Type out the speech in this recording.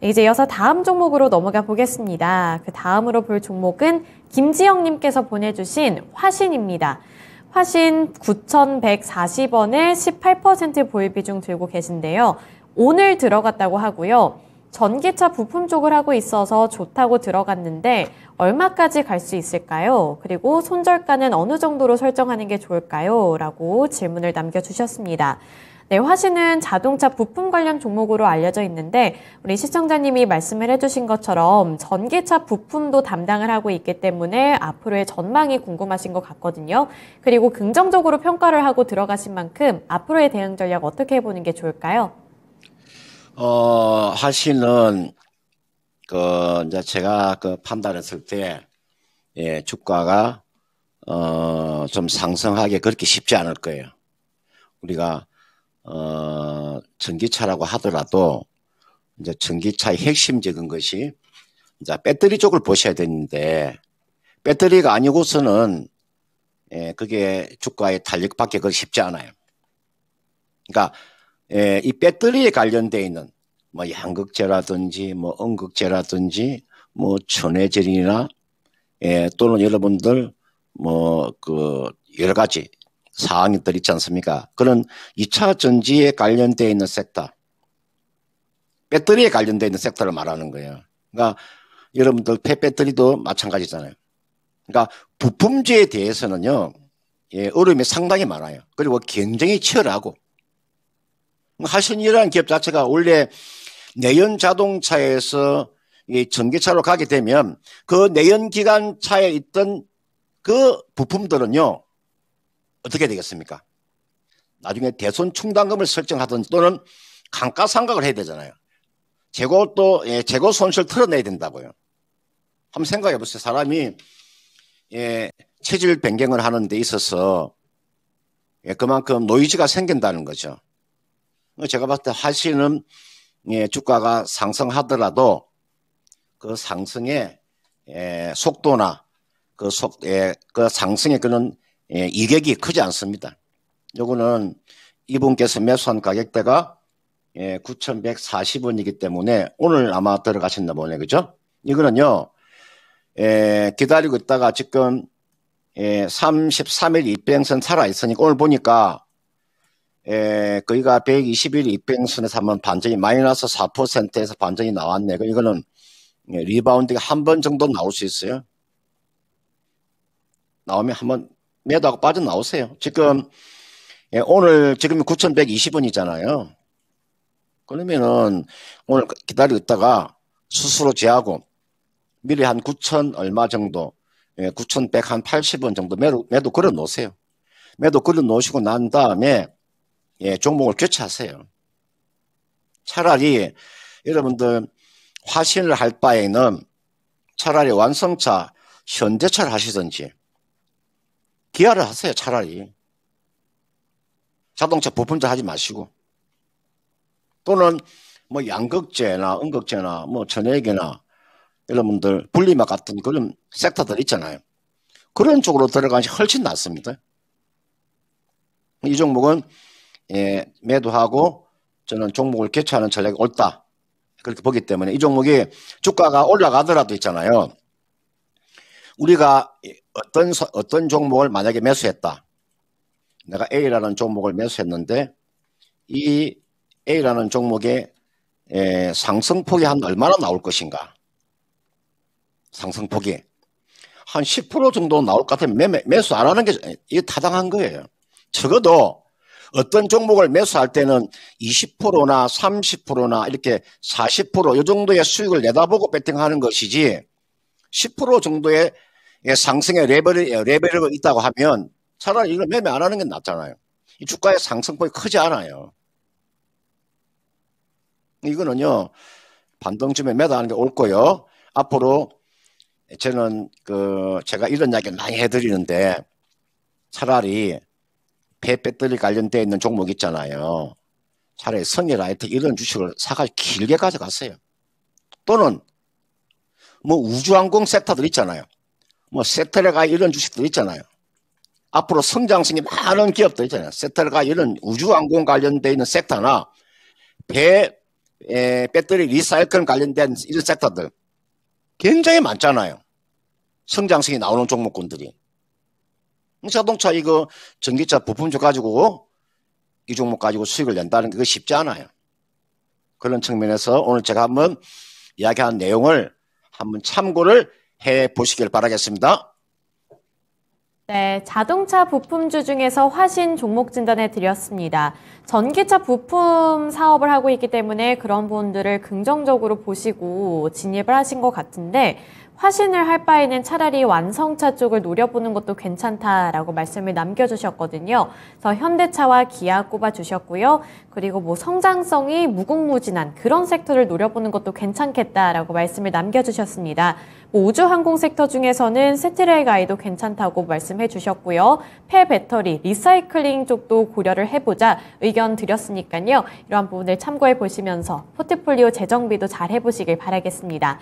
이제 이어서 다음 종목으로 넘어가 보겠습니다. 그 다음으로 볼 종목은 김지영님께서 보내주신 화신입니다. 화신 9,140원에 18% 보유 비중 들고 계신데요. 오늘 들어갔다고 하고요. 전기차 부품 쪽을 하고 있어서 좋다고 들어갔는데 얼마까지 갈 수 있을까요? 그리고 손절가는 어느 정도로 설정하는 게 좋을까요? 라고 질문을 남겨주셨습니다. 네, 화신은 자동차 부품 관련 종목으로 알려져 있는데 우리 시청자님이 말씀을 해주신 것처럼 전기차 부품도 담당을 하고 있기 때문에 앞으로의 전망이 궁금하신 것 같거든요. 그리고 긍정적으로 평가를 하고 들어가신 만큼 앞으로의 대응 전략 어떻게 해보는 게 좋을까요? 어, 화신은 그 이제 제가 그 판단했을 때 예, 주가가 어, 좀 상승하기 그렇게 쉽지 않을 거예요. 우리가 어, 전기차라고 하더라도 이제 전기차의 핵심적인 것이 이제 배터리 쪽을 보셔야 되는데 배터리가 아니고서는 예, 그게 주가의 탄력받기가 그 쉽지 않아요. 그러니까 예, 이 배터리에 관련돼 있는 뭐 양극재라든지 뭐 음극재라든지 뭐천해질이나 예, 또는 여러분들 뭐 그 여러 가지 사항들 있지 않습니까? 그런 2차 전지에 관련되어 있는 섹터, 배터리에 관련되어 있는 섹터를 말하는 거예요. 그러니까 여러분들 폐배터리도 마찬가지잖아요. 그러니까 부품재에 대해서는요, 예, 어려움이 상당히 많아요. 그리고 굉장히 치열하고. 그러니까 하신이라는 기업 자체가 원래 내연 자동차에서 이 전기차로 가게 되면 그 내연 기관 차에 있던 그 부품들은요, 어떻게 되겠습니까? 나중에 대손 충당금을 설정하든 또는 감가상각을 해야 되잖아요. 재고 또 예, 재고 손실 털어내야 된다고요. 한번 생각해 보세요. 사람이 예, 체질 변경을 하는 데 있어서 예, 그만큼 노이즈가 생긴다는 거죠. 제가 봤을 때하시는 예, 주가가 상승하더라도 그 상승의 예, 속도나 그 속, 예, 그 상승의 그런 예, 이격이 크지 않습니다. 요거는 이분께서 매수한 가격대가 예, 9,140원이기 때문에 오늘 아마 들어가신다 보네, 그죠? 이거는요, 예, 기다리고 있다가 지금 예, 33일 입행선 살아있으니까 오늘 보니까 예, 거기가 121 입행선에서 한번 반전이 마이너스 4%에서 반전이 나왔네. 이거는 예, 리바운드가 한 번 정도 나올 수 있어요. 나오면 한번 매도하고 빠져나오세요. 지금 예, 오늘 지금 9,120원이잖아요. 그러면은 오늘 기다렸다가 스스로 제하고 미리 한 9,000 얼마 정도 예, 9,180원 정도 매도, 매도 걸어 놓으세요. 매도 걸어 놓으시고 난 다음에 예, 종목을 교체하세요. 차라리 여러분들 화신을 할 바에는 차라리 완성차 현대차를 하시든지 기아를 하세요, 차라리. 자동차 부품자 하지 마시고. 또는 뭐 양극재나 음극재나 뭐 전액이나 여러분들 분리막 같은 그런 섹터들 있잖아요. 그런 쪽으로 들어가는 게 훨씬 낫습니다. 이 종목은 예, 매도하고 저는 종목을 개최하는 전략이 옳다. 그렇게 보기 때문에 이 종목이 주가가 올라가더라도 있잖아요. 우리가 어떤 어떤 종목을 만약에 매수했다. 내가 A라는 종목을 매수했는데 이 A라는 종목의 에, 상승폭이 한 얼마나 나올 것인가? 상승폭이 한 10% 정도 나올 것 같으면 매매, 매수 안 하는 게 이게 타당한 거예요. 적어도 어떤 종목을 매수할 때는 20%나 30%나 이렇게 40%이 정도의 수익을 내다보고 배팅하는 것이지 10% 정도의 상승의 레벨이, 레벨이 있다고 하면 차라리 이걸 매매 안 하는 게 낫잖아요. 이 주가의 상승폭이 크지 않아요. 이거는요, 반동쯤에 매도하는 게 옳고요. 앞으로 저는 그, 제가 이런 이야기 많이 해드리는데 차라리 배 배터리 관련되어 있는 종목 있잖아요. 차라리 선이라이트 이런 주식을 사가 길게 가져갔어요. 또는 뭐 우주항공 섹터들 있잖아요. 뭐 세테르가 이런 주식들 있잖아요. 앞으로 성장성이 많은 기업들 있잖아요. 세테르가 이런 우주항공 관련되어 있는 섹터나 배, 에, 배터리 리사이클 관련된 이런 섹터들 굉장히 많잖아요. 성장성이 나오는 종목군들이. 자동차 이거 전기차 부품주 가지고 이 종목 가지고 수익을 낸다는 게 쉽지 않아요. 그런 측면에서 오늘 제가 한번 이야기한 내용을 한번 참고를 해 보시길 바라겠습니다. 네, 자동차 부품주 중에서 화신 종목 진단해 드렸습니다. 전기차 부품 사업을 하고 있기 때문에 그런 분들을 긍정적으로 보시고 진입을 하신 것 같은데 화신을 할 바에는 차라리 완성차 쪽을 노려보는 것도 괜찮다라고 말씀을 남겨주셨거든요. 그래서 현대차와 기아 꼽아주셨고요. 그리고 뭐 성장성이 무궁무진한 그런 섹터를 노려보는 것도 괜찮겠다라고 말씀을 남겨주셨습니다. 뭐 우주항공 섹터 중에서는 세트레일 가이도 괜찮다고 말씀해 주셨고요. 폐배터리, 리사이클링 쪽도 고려를 해보자 의견 드렸으니까요. 이러한 부분을 참고해 보시면서 포트폴리오 재정비도 잘 해보시길 바라겠습니다.